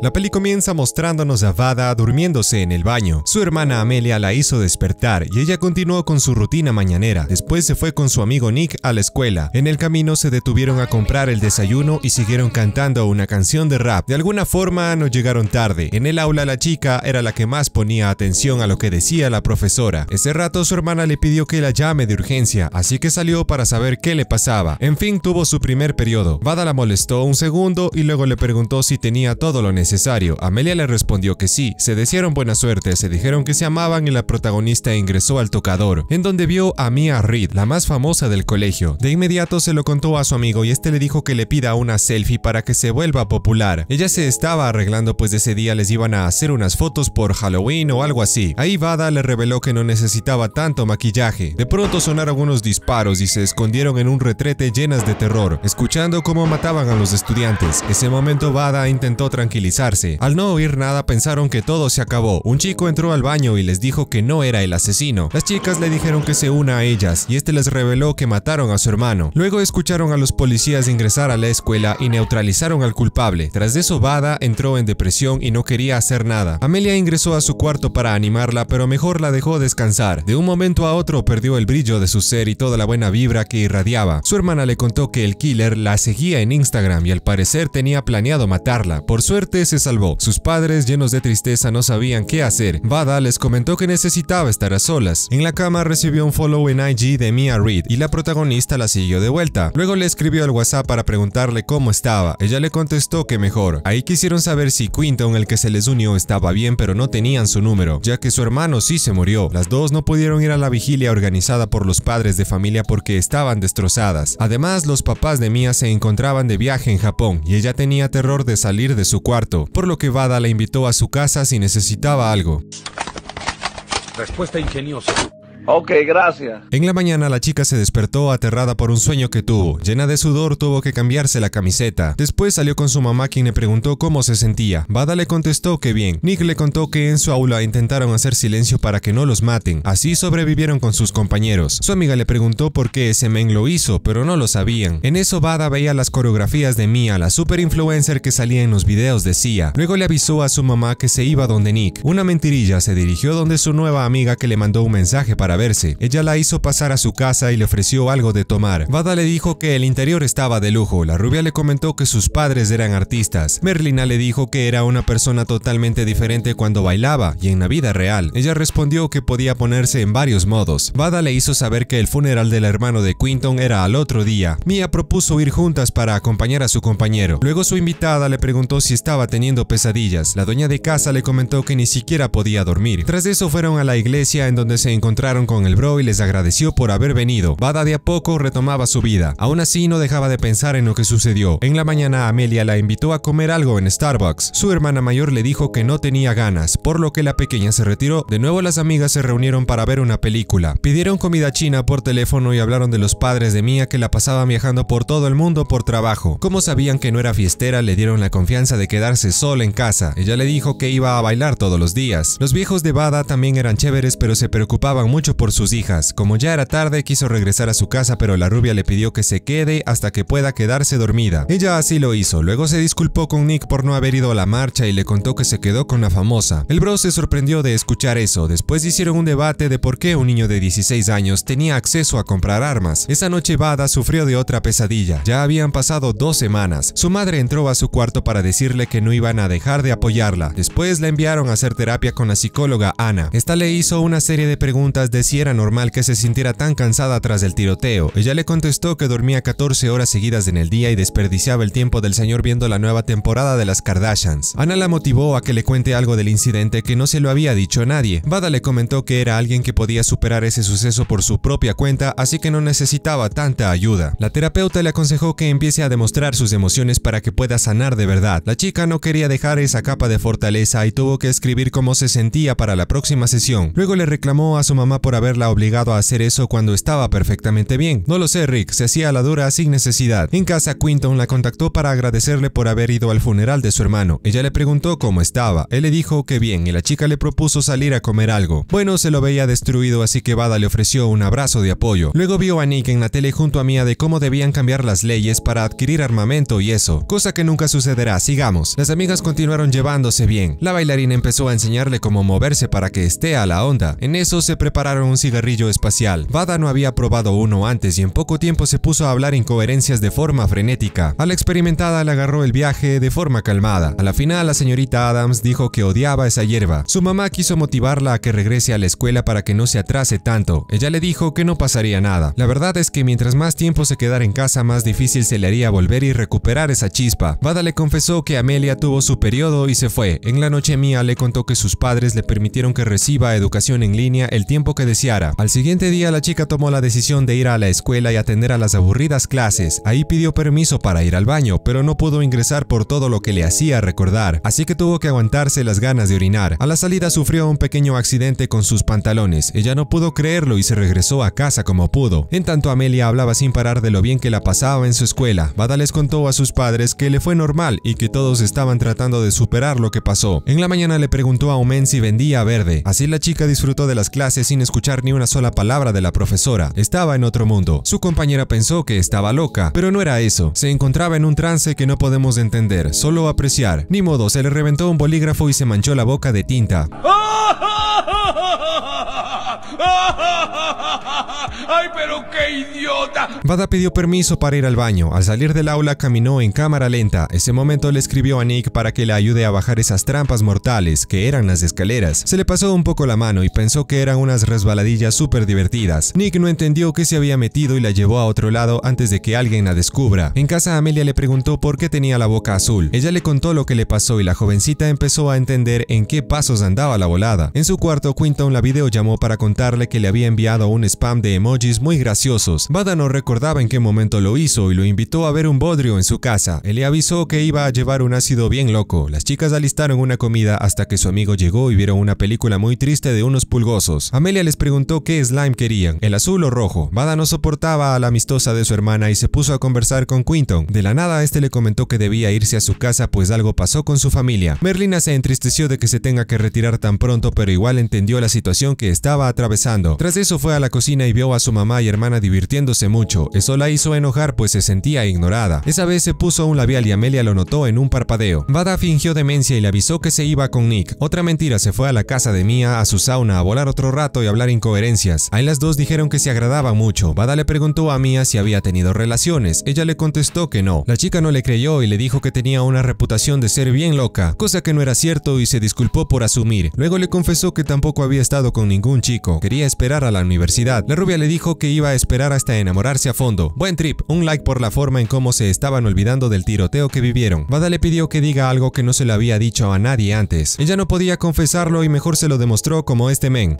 La peli comienza mostrándonos a Vada durmiéndose en el baño. Su hermana Amelia la hizo despertar y ella continuó con su rutina mañanera. Después se fue con su amigo Nick a la escuela. En el camino se detuvieron a comprar el desayuno y siguieron cantando una canción de rap. De alguna forma no llegaron tarde. En el aula la chica era la que más ponía atención a lo que decía la profesora. Ese rato su hermana le pidió que la llame de urgencia, así que salió para saber qué le pasaba. En fin, tuvo su primer periodo. Vada la molestó un segundo y luego le preguntó si tenía todo lo necesario. Amelia le respondió que sí, se desearon buena suerte, se dijeron que se amaban y la protagonista ingresó al tocador, en donde vio a Mia Reed, la más famosa del colegio. De inmediato se lo contó a su amigo y este le dijo que le pida una selfie para que se vuelva popular. Ella se estaba arreglando pues ese día les iban a hacer unas fotos por Halloween o algo así. Ahí Vada le reveló que no necesitaba tanto maquillaje. De pronto sonaron unos disparos y se escondieron en un retrete llenas de terror, escuchando cómo mataban a los estudiantes. Ese momento Vada intentó tranquilizar al no oír nada pensaron que todo se acabó. Un chico entró al baño y les dijo que no era el asesino. Las chicas le dijeron que se una a ellas y este les reveló que mataron a su hermano. Luego escucharon a los policías ingresar a la escuela y neutralizaron al culpable. Tras eso Bada entró en depresión y no quería hacer nada. Amelia ingresó a su cuarto para animarla pero mejor la dejó descansar. De un momento a otro perdió el brillo de su ser y toda la buena vibra que irradiaba. Su hermana le contó que el killer la seguía en Instagram y al parecer tenía planeado matarla. Por suerte se salvó. Sus padres, llenos de tristeza, no sabían qué hacer. Bada les comentó que necesitaba estar a solas. En la cama recibió un follow en IG de Mia Reed y la protagonista la siguió de vuelta. Luego le escribió al WhatsApp para preguntarle cómo estaba. Ella le contestó que mejor. Ahí quisieron saber si Quinton, el que se les unió, estaba bien, pero no tenían su número, ya que su hermano sí se murió. Las dos no pudieron ir a la vigilia organizada por los padres de familia porque estaban destrozadas. Además, los papás de Mia se encontraban de viaje en Japón y ella tenía terror de salir de su cuarto por lo que Vada la invitó a su casa si necesitaba algo. Respuesta ingeniosa. Ok, gracias. En la mañana la chica se despertó aterrada por un sueño que tuvo. Llena de sudor tuvo que cambiarse la camiseta. Después salió con su mamá quien le preguntó cómo se sentía. Bada le contestó que bien. Nick le contó que en su aula intentaron hacer silencio para que no los maten. Así sobrevivieron con sus compañeros. Su amiga le preguntó por qué ese men lo hizo, pero no lo sabían. En eso Bada veía las coreografías de Mia, la super influencer que salía en los videos de Sia. Luego le avisó a su mamá que se iba donde Nick. Una mentirilla se dirigió donde su nueva amiga que le mandó un mensaje para verse. Ella la hizo pasar a su casa y le ofreció algo de tomar. Vada le dijo que el interior estaba de lujo. La rubia le comentó que sus padres eran artistas. Merlina le dijo que era una persona totalmente diferente cuando bailaba y en la vida real. Ella respondió que podía ponerse en varios modos. Vada le hizo saber que el funeral del hermano de Quinton era al otro día. Mia propuso ir juntas para acompañar a su compañero. Luego su invitada le preguntó si estaba teniendo pesadillas. La dueña de casa le comentó que ni siquiera podía dormir. Tras eso fueron a la iglesia en donde se encontraron con el bro y les agradeció por haber venido. Bada de a poco retomaba su vida. Aún así no dejaba de pensar en lo que sucedió. En la mañana Amelia la invitó a comer algo en Starbucks. Su hermana mayor le dijo que no tenía ganas, por lo que la pequeña se retiró. De nuevo las amigas se reunieron para ver una película. Pidieron comida china por teléfono y hablaron de los padres de Mia que la pasaban viajando por todo el mundo por trabajo. Como sabían que no era fiestera, le dieron la confianza de quedarse sola en casa. Ella le dijo que iba a bailar todos los días. Los viejos de Bada también eran chéveres pero se preocupaban mucho por sus hijas. Como ya era tarde, quiso regresar a su casa, pero la rubia le pidió que se quede hasta que pueda quedarse dormida. Ella así lo hizo, luego se disculpó con Nick por no haber ido a la marcha y le contó que se quedó con la famosa. El bro se sorprendió de escuchar eso, después hicieron un debate de por qué un niño de 16 años tenía acceso a comprar armas. Esa noche Bada sufrió de otra pesadilla, ya habían pasado dos semanas. Su madre entró a su cuarto para decirle que no iban a dejar de apoyarla. Después la enviaron a hacer terapia con la psicóloga Ana. Esta le hizo una serie de preguntas de si era normal que se sintiera tan cansada tras el tiroteo. Ella le contestó que dormía 14 horas seguidas en el día y desperdiciaba el tiempo del señor viendo la nueva temporada de las Kardashians. Ana la motivó a que le cuente algo del incidente que no se lo había dicho a nadie. Bada le comentó que era alguien que podía superar ese suceso por su propia cuenta, así que no necesitaba tanta ayuda. La terapeuta le aconsejó que empiece a demostrar sus emociones para que pueda sanar de verdad. La chica no quería dejar esa capa de fortaleza y tuvo que escribir cómo se sentía para la próxima sesión. Luego le reclamó a su mamá por haberla obligado a hacer eso cuando estaba perfectamente bien. No lo sé, Rick, se hacía la dura sin necesidad. En casa, Quinton la contactó para agradecerle por haber ido al funeral de su hermano. Ella le preguntó cómo estaba. Él le dijo que bien y la chica le propuso salir a comer algo. Bueno, se lo veía destruido, así que Bada le ofreció un abrazo de apoyo. Luego vio a Nick en la tele junto a Mia de cómo debían cambiar las leyes para adquirir armamento y eso, cosa que nunca sucederá. Sigamos. Las amigas continuaron llevándose bien. La bailarina empezó a enseñarle cómo moverse para que esté a la onda. En eso se prepararon un cigarrillo espacial. Vada no había probado uno antes y en poco tiempo se puso a hablar incoherencias de forma frenética. A la experimentada le agarró el viaje de forma calmada. A la final la señorita Adams dijo que odiaba esa hierba. Su mamá quiso motivarla a que regrese a la escuela para que no se atrase tanto. Ella le dijo que no pasaría nada. La verdad es que mientras más tiempo se quedara en casa más difícil se le haría volver y recuperar esa chispa. Vada le confesó que Amelia tuvo su periodo y se fue. En la noche mía le contó que sus padres le permitieron que reciba educación en línea el tiempo que deseara. Al siguiente día la chica tomó la decisión de ir a la escuela y atender a las aburridas clases. Ahí pidió permiso para ir al baño, pero no pudo ingresar por todo lo que le hacía recordar, así que tuvo que aguantarse las ganas de orinar. A la salida sufrió un pequeño accidente con sus pantalones. Ella no pudo creerlo y se regresó a casa como pudo. En tanto Amelia hablaba sin parar de lo bien que la pasaba en su escuela. Bada les contó a sus padres que le fue normal y que todos estaban tratando de superar lo que pasó. En la mañana le preguntó a Omen si vendía verde. Así la chica disfrutó de las clases sin escuchar escuchar ni una sola palabra de la profesora. Estaba en otro mundo. Su compañera pensó que estaba loca, pero no era eso. Se encontraba en un trance que no podemos entender, solo apreciar. Ni modo, se le reventó un bolígrafo y se manchó la boca de tinta. ¡Ay, pero qué idiota! Bada pidió permiso para ir al baño. Al salir del aula caminó en cámara lenta. Ese momento le escribió a Nick para que le ayude a bajar esas trampas mortales que eran las escaleras. Se le pasó un poco la mano y pensó que eran unas resbaladillas súper divertidas. Nick no entendió qué se había metido y la llevó a otro lado antes de que alguien la descubra. En casa Amelia le preguntó por qué tenía la boca azul. Ella le contó lo que le pasó y la jovencita empezó a entender en qué pasos andaba la volada. En su cuarto, Quinton la llamó para contarle que le había enviado un spam de emojis muy graciosos. Bada no recordaba en qué momento lo hizo y lo invitó a ver un bodrio en su casa. Él le avisó que iba a llevar un ácido bien loco. Las chicas alistaron una comida hasta que su amigo llegó y vieron una película muy triste de unos pulgosos. Amelia les preguntó qué slime querían, el azul o rojo. Bada no soportaba a la amistosa de su hermana y se puso a conversar con Quinton. De la nada, este le comentó que debía irse a su casa pues algo pasó con su familia. Merlina se entristeció de que se tenga que retirar tan pronto pero igual entendió la situación que estaba atravesando tras eso fue a la cocina y vio a su mamá y hermana divirtiéndose mucho. Eso la hizo enojar pues se sentía ignorada. Esa vez se puso un labial y Amelia lo notó en un parpadeo. Bada fingió demencia y le avisó que se iba con Nick. Otra mentira, se fue a la casa de Mia, a su sauna, a volar otro rato y hablar incoherencias. Ahí las dos dijeron que se agradaba mucho. Bada le preguntó a Mia si había tenido relaciones. Ella le contestó que no. La chica no le creyó y le dijo que tenía una reputación de ser bien loca, cosa que no era cierto y se disculpó por asumir. Luego le confesó que tampoco había estado con ningún chico. Quería esperar a la universidad. La rubia le dijo que iba a esperar hasta enamorarse a fondo. Buen trip, un like por la forma en cómo se estaban olvidando del tiroteo que vivieron. Vada le pidió que diga algo que no se le había dicho a nadie antes. Ella no podía confesarlo y mejor se lo demostró como este men.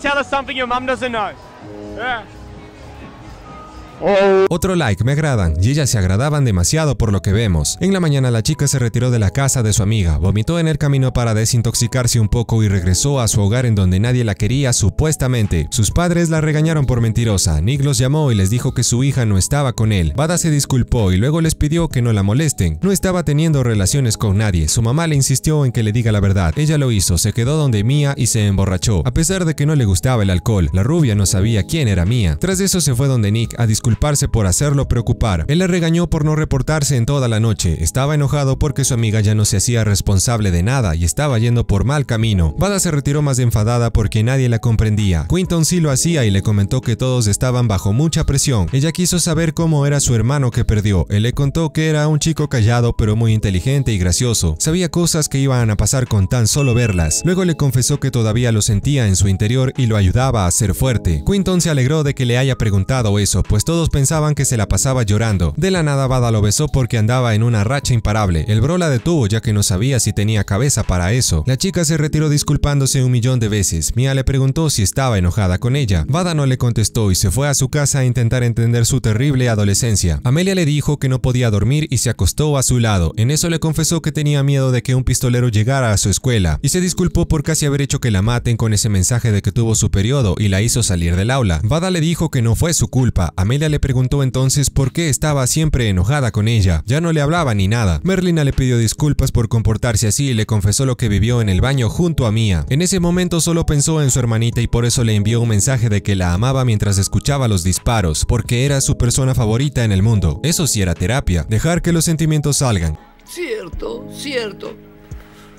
Oh. Otro like, me agradan, y ellas se agradaban demasiado por lo que vemos. En la mañana la chica se retiró de la casa de su amiga, vomitó en el camino para desintoxicarse un poco y regresó a su hogar en donde nadie la quería supuestamente. Sus padres la regañaron por mentirosa, Nick los llamó y les dijo que su hija no estaba con él. Bada se disculpó y luego les pidió que no la molesten. No estaba teniendo relaciones con nadie, su mamá le insistió en que le diga la verdad. Ella lo hizo, se quedó donde Mía y se emborrachó. A pesar de que no le gustaba el alcohol, la rubia no sabía quién era Mía. Tras eso se fue donde Nick a culparse por hacerlo preocupar. Él le regañó por no reportarse en toda la noche. Estaba enojado porque su amiga ya no se hacía responsable de nada y estaba yendo por mal camino. Bada se retiró más enfadada porque nadie la comprendía. Quinton sí lo hacía y le comentó que todos estaban bajo mucha presión. Ella quiso saber cómo era su hermano que perdió. Él le contó que era un chico callado pero muy inteligente y gracioso. Sabía cosas que iban a pasar con tan solo verlas. Luego le confesó que todavía lo sentía en su interior y lo ayudaba a ser fuerte. Quinton se alegró de que le haya preguntado eso, pues todo todos pensaban que se la pasaba llorando. De la nada Bada lo besó porque andaba en una racha imparable. El bro la detuvo ya que no sabía si tenía cabeza para eso. La chica se retiró disculpándose un millón de veces. Mia le preguntó si estaba enojada con ella. Bada no le contestó y se fue a su casa a intentar entender su terrible adolescencia. Amelia le dijo que no podía dormir y se acostó a su lado. En eso le confesó que tenía miedo de que un pistolero llegara a su escuela y se disculpó por casi haber hecho que la maten con ese mensaje de que tuvo su periodo y la hizo salir del aula. Bada le dijo que no fue su culpa. Amelia le preguntó entonces por qué estaba siempre enojada con ella. Ya no le hablaba ni nada. Merlina le pidió disculpas por comportarse así y le confesó lo que vivió en el baño junto a Mia. En ese momento solo pensó en su hermanita y por eso le envió un mensaje de que la amaba mientras escuchaba los disparos, porque era su persona favorita en el mundo. Eso sí era terapia, dejar que los sentimientos salgan. Cierto, cierto.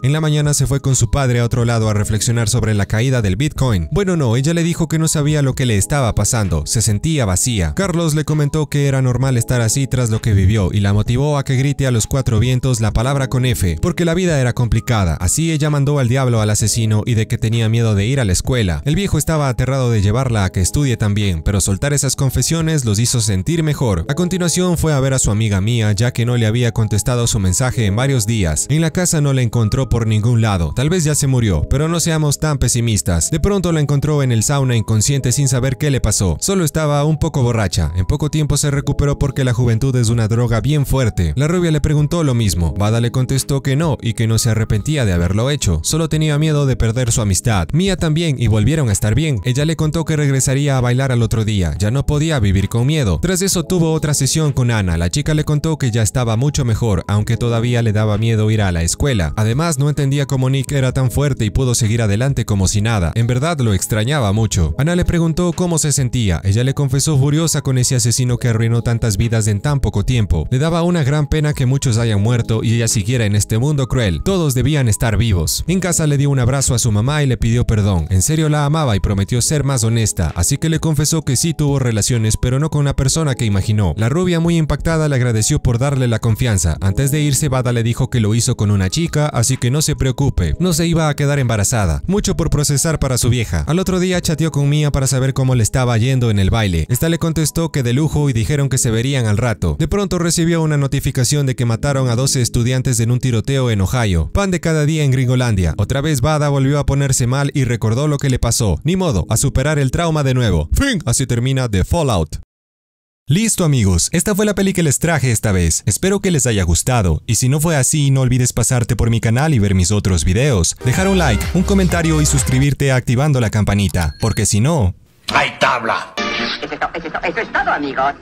En la mañana se fue con su padre a otro lado a reflexionar sobre la caída del Bitcoin. Bueno, no, ella le dijo que no sabía lo que le estaba pasando, se sentía vacía. Carlos le comentó que era normal estar así tras lo que vivió y la motivó a que grite a los cuatro vientos la palabra con F, porque la vida era complicada. Así ella mandó al diablo al asesino y de que tenía miedo de ir a la escuela. El viejo estaba aterrado de llevarla a que estudie también, pero soltar esas confesiones los hizo sentir mejor. A continuación fue a ver a su amiga mía, ya que no le había contestado su mensaje en varios días. En la casa no la encontró por por ningún lado. Tal vez ya se murió, pero no seamos tan pesimistas. De pronto la encontró en el sauna inconsciente sin saber qué le pasó. Solo estaba un poco borracha. En poco tiempo se recuperó porque la juventud es una droga bien fuerte. La rubia le preguntó lo mismo. Bada le contestó que no y que no se arrepentía de haberlo hecho. Solo tenía miedo de perder su amistad. Mia también y volvieron a estar bien. Ella le contó que regresaría a bailar al otro día. Ya no podía vivir con miedo. Tras eso tuvo otra sesión con Ana. La chica le contó que ya estaba mucho mejor, aunque todavía le daba miedo ir a la escuela. Además, no entendía cómo Nick era tan fuerte y pudo seguir adelante como si nada. En verdad lo extrañaba mucho. Ana le preguntó cómo se sentía. Ella le confesó furiosa con ese asesino que arruinó tantas vidas en tan poco tiempo. Le daba una gran pena que muchos hayan muerto y ella siguiera en este mundo cruel. Todos debían estar vivos. En casa le dio un abrazo a su mamá y le pidió perdón. En serio la amaba y prometió ser más honesta, así que le confesó que sí tuvo relaciones, pero no con la persona que imaginó. La rubia muy impactada le agradeció por darle la confianza. Antes de irse, Bada le dijo que lo hizo con una chica, así que no se preocupe, no se iba a quedar embarazada. Mucho por procesar para su vieja. Al otro día chateó con Mia para saber cómo le estaba yendo en el baile. Esta le contestó que de lujo y dijeron que se verían al rato. De pronto recibió una notificación de que mataron a 12 estudiantes en un tiroteo en Ohio. Pan de cada día en Gringolandia. Otra vez Bada volvió a ponerse mal y recordó lo que le pasó. Ni modo, a superar el trauma de nuevo. Fin, así termina The Fallout. Listo amigos, esta fue la peli que les traje esta vez, espero que les haya gustado, y si no fue así no olvides pasarte por mi canal y ver mis otros videos, dejar un like, un comentario y suscribirte activando la campanita, porque si no... ¡Hay tabla! eso es todo amigos.